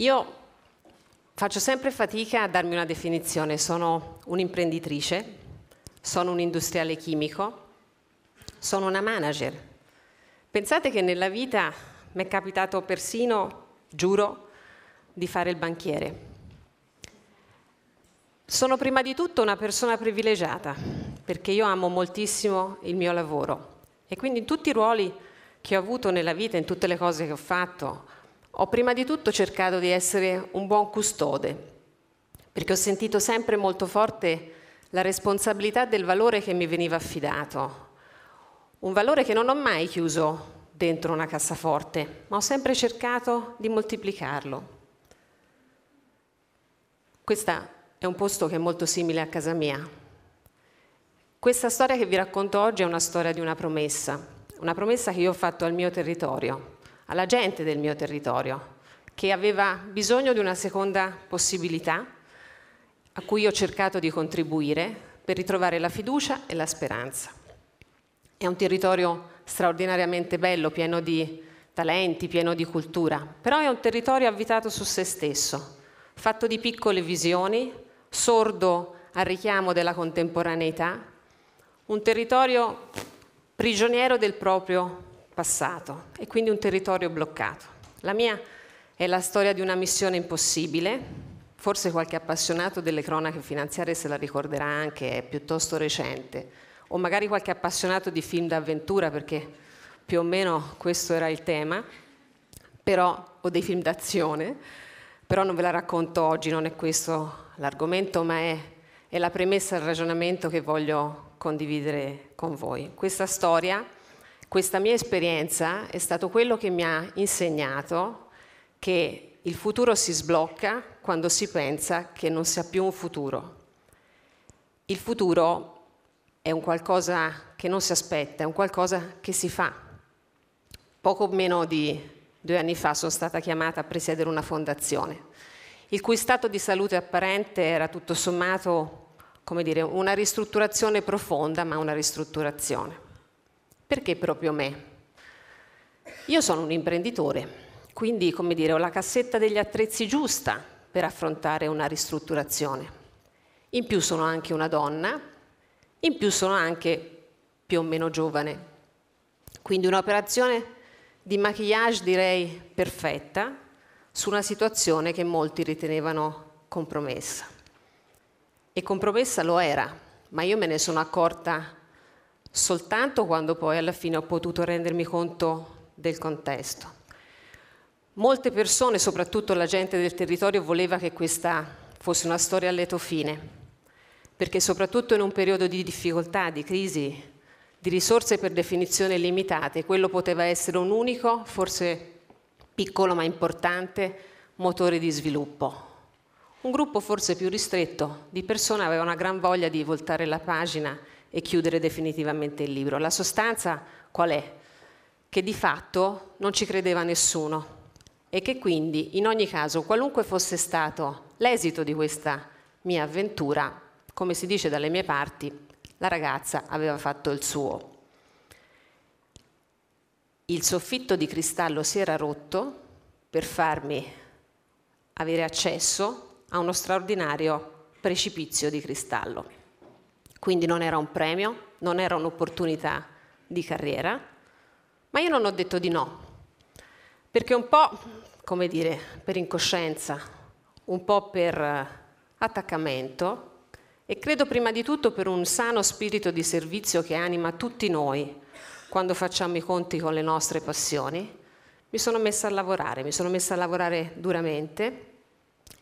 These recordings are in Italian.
Io faccio sempre fatica a darmi una definizione, sono un'imprenditrice, sono un industriale chimico, sono una manager. Pensate che nella vita mi è capitato persino, giuro, di fare il banchiere. Sono prima di tutto una persona privilegiata, perché io amo moltissimo il mio lavoro e quindi in tutti i ruoli che ho avuto nella vita, in tutte le cose che ho fatto, ho prima di tutto cercato di essere un buon custode, perché ho sentito sempre molto forte la responsabilità del valore che mi veniva affidato, un valore che non ho mai chiuso dentro una cassaforte, ma ho sempre cercato di moltiplicarlo. Questo è un posto che è molto simile a casa mia. Questa storia che vi racconto oggi è una storia di una promessa, una promessa che io ho fatto al mio territorio alla gente del mio territorio che aveva bisogno di una seconda possibilità a cui ho cercato di contribuire per ritrovare la fiducia e la speranza. È un territorio straordinariamente bello, pieno di talenti, pieno di cultura, però è un territorio avvitato su se stesso, fatto di piccole visioni, sordo al richiamo della contemporaneità, un territorio prigioniero del proprio passato e quindi un territorio bloccato. La mia è la storia di una missione impossibile, forse qualche appassionato delle cronache finanziarie se la ricorderà anche, è piuttosto recente, o magari qualche appassionato di film d'avventura perché più o meno questo era il tema, però, o dei film d'azione, però non ve la racconto oggi, non è questo l'argomento, ma è, è la premessa, al ragionamento che voglio condividere con voi. Questa storia questa mia esperienza è stato quello che mi ha insegnato che il futuro si sblocca quando si pensa che non sia più un futuro. Il futuro è un qualcosa che non si aspetta, è un qualcosa che si fa. Poco meno di due anni fa sono stata chiamata a presiedere una fondazione, il cui stato di salute apparente era tutto sommato, come dire, una ristrutturazione profonda, ma una ristrutturazione. Perché proprio me? Io sono un imprenditore, quindi come dire, ho la cassetta degli attrezzi giusta per affrontare una ristrutturazione. In più sono anche una donna, in più sono anche più o meno giovane. Quindi un'operazione di maquillage direi perfetta su una situazione che molti ritenevano compromessa. E compromessa lo era, ma io me ne sono accorta soltanto quando poi alla fine ho potuto rendermi conto del contesto. Molte persone, soprattutto la gente del territorio, voleva che questa fosse una storia a lieto fine, perché soprattutto in un periodo di difficoltà, di crisi, di risorse per definizione limitate, quello poteva essere un unico, forse piccolo ma importante, motore di sviluppo. Un gruppo forse più ristretto di persone aveva una gran voglia di voltare la pagina e chiudere definitivamente il libro. La sostanza qual è? Che di fatto non ci credeva nessuno e che quindi in ogni caso qualunque fosse stato l'esito di questa mia avventura, come si dice dalle mie parti, la ragazza aveva fatto il suo. Il soffitto di cristallo si era rotto per farmi avere accesso a uno straordinario precipizio di cristallo quindi non era un premio, non era un'opportunità di carriera, ma io non ho detto di no, perché un po', come dire, per incoscienza, un po' per eh, attaccamento e credo prima di tutto per un sano spirito di servizio che anima tutti noi quando facciamo i conti con le nostre passioni, mi sono messa a lavorare, mi sono messa a lavorare duramente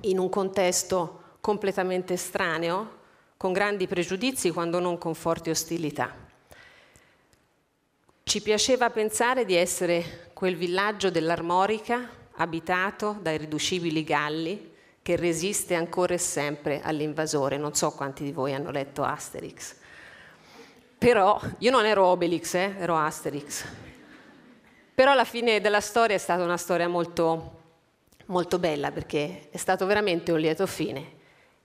in un contesto completamente estraneo con grandi pregiudizi quando non con forti ostilità. Ci piaceva pensare di essere quel villaggio dell'armorica abitato da irriducibili galli che resiste ancora e sempre all'invasore. Non so quanti di voi hanno letto Asterix. Però io non ero Obelix, eh, ero Asterix. Però la fine della storia è stata una storia molto, molto bella perché è stato veramente un lieto fine.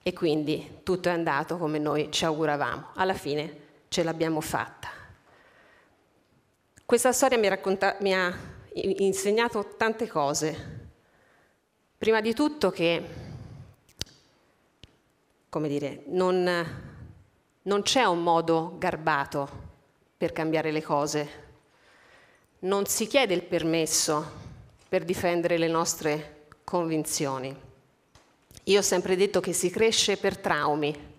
E quindi tutto è andato come noi ci auguravamo. Alla fine ce l'abbiamo fatta. Questa storia mi, racconta- mi ha insegnato tante cose. Prima di tutto che, come dire, non, non c'è un modo garbato per cambiare le cose. Non si chiede il permesso per difendere le nostre convinzioni. Io ho sempre detto che si cresce per traumi.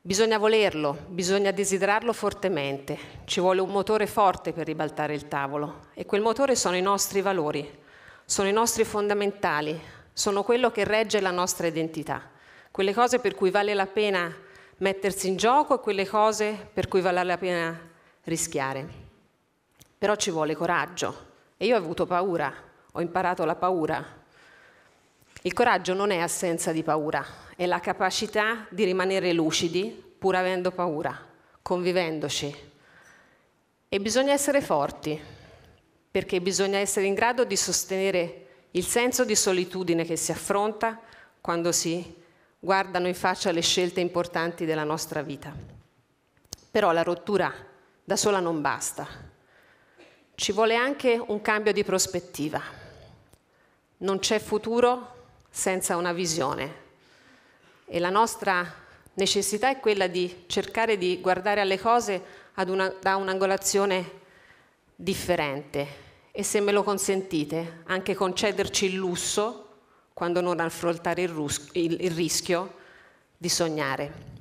Bisogna volerlo, bisogna desiderarlo fortemente. Ci vuole un motore forte per ribaltare il tavolo e quel motore sono i nostri valori, sono i nostri fondamentali, sono quello che regge la nostra identità, quelle cose per cui vale la pena mettersi in gioco e quelle cose per cui vale la pena rischiare. Però ci vuole coraggio e io ho avuto paura, ho imparato la paura il coraggio non è assenza di paura, è la capacità di rimanere lucidi pur avendo paura, convivendoci. E bisogna essere forti, perché bisogna essere in grado di sostenere il senso di solitudine che si affronta quando si guardano in faccia le scelte importanti della nostra vita. Però la rottura da sola non basta. Ci vuole anche un cambio di prospettiva. Non c'è futuro senza una visione. E la nostra necessità è quella di cercare di guardare alle cose una, da un'angolazione differente e se me lo consentite anche concederci il lusso, quando non affrontare il, rus- il, il rischio, di sognare.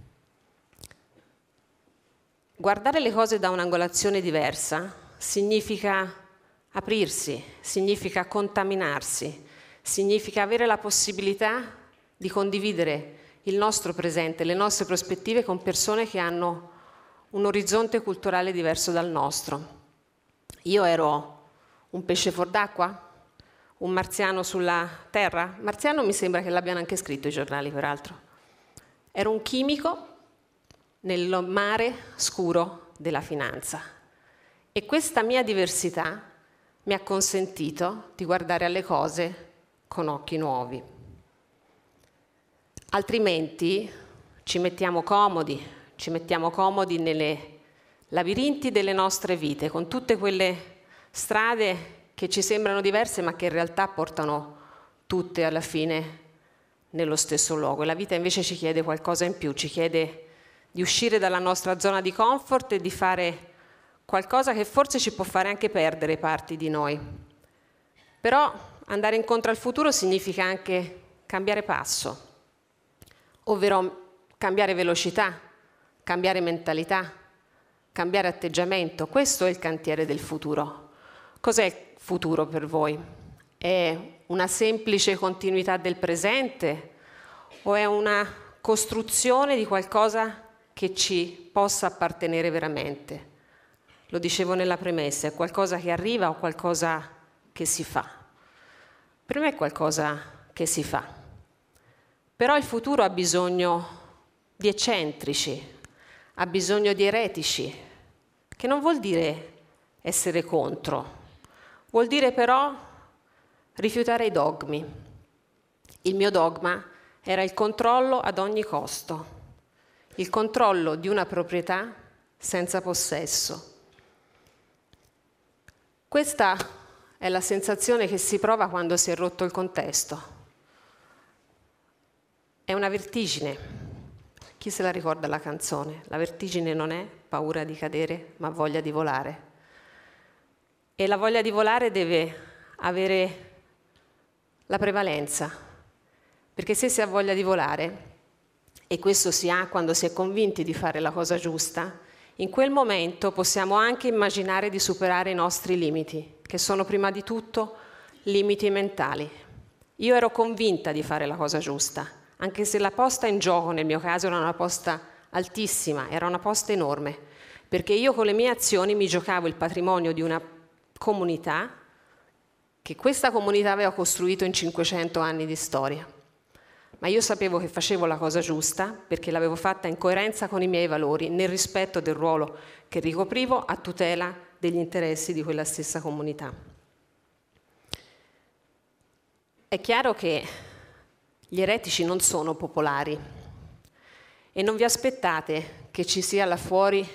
Guardare le cose da un'angolazione diversa significa aprirsi, significa contaminarsi, significa avere la possibilità di condividere il nostro presente, le nostre prospettive con persone che hanno un orizzonte culturale diverso dal nostro. Io ero un pesce fuor d'acqua, un marziano sulla terra, marziano mi sembra che l'abbiano anche scritto i giornali peraltro. Ero un chimico nel mare scuro della finanza e questa mia diversità mi ha consentito di guardare alle cose con occhi nuovi. Altrimenti ci mettiamo comodi, ci mettiamo comodi nelle labirinti delle nostre vite, con tutte quelle strade che ci sembrano diverse ma che in realtà portano tutte alla fine nello stesso luogo. E la vita invece ci chiede qualcosa in più, ci chiede di uscire dalla nostra zona di comfort e di fare qualcosa che forse ci può fare anche perdere parti di noi. Però andare incontro al futuro significa anche cambiare passo, ovvero cambiare velocità, cambiare mentalità, cambiare atteggiamento. Questo è il cantiere del futuro. Cos'è il futuro per voi? È una semplice continuità del presente o è una costruzione di qualcosa che ci possa appartenere veramente? Lo dicevo nella premessa, è qualcosa che arriva o qualcosa che si fa? Per me è qualcosa che si fa. Però il futuro ha bisogno di eccentrici, ha bisogno di eretici, che non vuol dire essere contro, vuol dire però rifiutare i dogmi. Il mio dogma era il controllo ad ogni costo, il controllo di una proprietà senza possesso. Questa è la sensazione che si prova quando si è rotto il contesto. È una vertigine. Chi se la ricorda la canzone? La vertigine non è paura di cadere, ma voglia di volare. E la voglia di volare deve avere la prevalenza, perché se si ha voglia di volare, e questo si ha quando si è convinti di fare la cosa giusta, in quel momento possiamo anche immaginare di superare i nostri limiti che sono prima di tutto limiti mentali. Io ero convinta di fare la cosa giusta, anche se la posta in gioco nel mio caso era una posta altissima, era una posta enorme, perché io con le mie azioni mi giocavo il patrimonio di una comunità che questa comunità aveva costruito in 500 anni di storia. Ma io sapevo che facevo la cosa giusta perché l'avevo fatta in coerenza con i miei valori, nel rispetto del ruolo che ricoprivo a tutela degli interessi di quella stessa comunità. È chiaro che gli eretici non sono popolari e non vi aspettate che ci sia là fuori,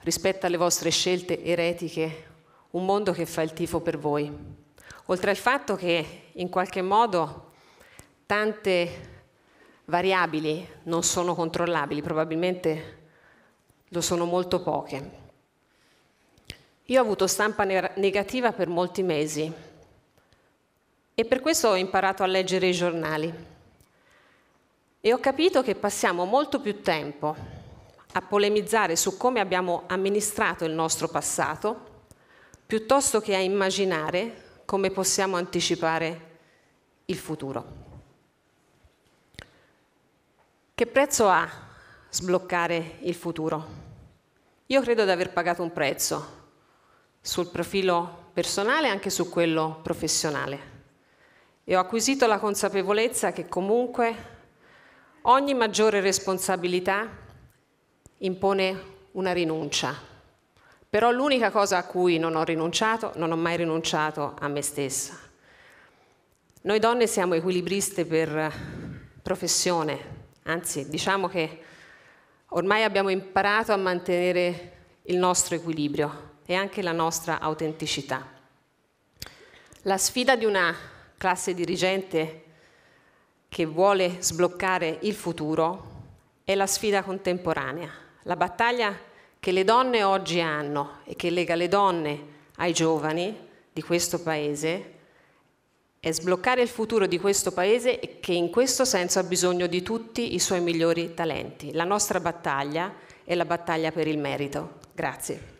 rispetto alle vostre scelte eretiche, un mondo che fa il tifo per voi. Oltre al fatto che in qualche modo tante variabili non sono controllabili, probabilmente lo sono molto poche. Io ho avuto stampa negativa per molti mesi e per questo ho imparato a leggere i giornali e ho capito che passiamo molto più tempo a polemizzare su come abbiamo amministrato il nostro passato piuttosto che a immaginare come possiamo anticipare il futuro. Che prezzo ha sbloccare il futuro? Io credo di aver pagato un prezzo sul profilo personale e anche su quello professionale. E ho acquisito la consapevolezza che comunque ogni maggiore responsabilità impone una rinuncia. Però l'unica cosa a cui non ho rinunciato, non ho mai rinunciato a me stessa. Noi donne siamo equilibriste per professione, anzi diciamo che ormai abbiamo imparato a mantenere il nostro equilibrio, e anche la nostra autenticità. La sfida di una classe dirigente che vuole sbloccare il futuro è la sfida contemporanea, la battaglia che le donne oggi hanno e che lega le donne ai giovani di questo Paese è sbloccare il futuro di questo Paese che in questo senso ha bisogno di tutti i suoi migliori talenti. La nostra battaglia è la battaglia per il merito. Grazie.